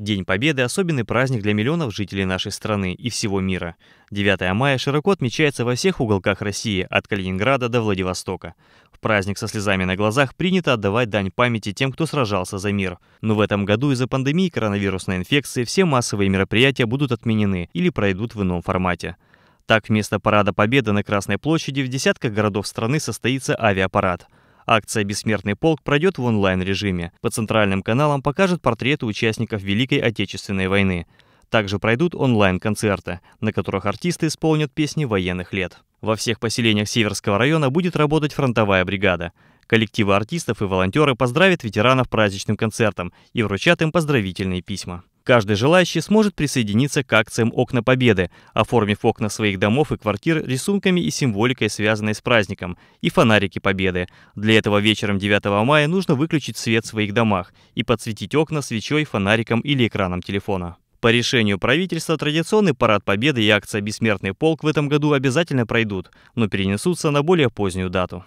День Победы – особенный праздник для миллионов жителей нашей страны и всего мира. 9 мая широко отмечается во всех уголках России, от Калининграда до Владивостока. В праздник со слезами на глазах принято отдавать дань памяти тем, кто сражался за мир. Но в этом году из-за пандемии коронавирусной инфекции все массовые мероприятия будут отменены или пройдут в ином формате. Так, вместо Парада Победы на Красной площади в десятках городов страны состоится авиапарад – Акция «Бессмертный полк» пройдет в онлайн-режиме. По центральным каналам покажут портреты участников Великой Отечественной войны. Также пройдут онлайн-концерты, на которых артисты исполнят песни военных лет. Во всех поселениях Северского района будет работать фронтовая бригада. Коллективы артистов и волонтеры поздравят ветеранов праздничным концертом и вручат им поздравительные письма. Каждый желающий сможет присоединиться к акциям «Окна Победы», оформив окна своих домов и квартир рисунками и символикой, связанной с праздником, и фонарики Победы. Для этого вечером 9 мая нужно выключить свет в своих домах и подсветить окна свечой, фонариком или экраном телефона. По решению правительства традиционный парад Победы и акция «Бессмертный полк» в этом году обязательно пройдут, но перенесутся на более позднюю дату.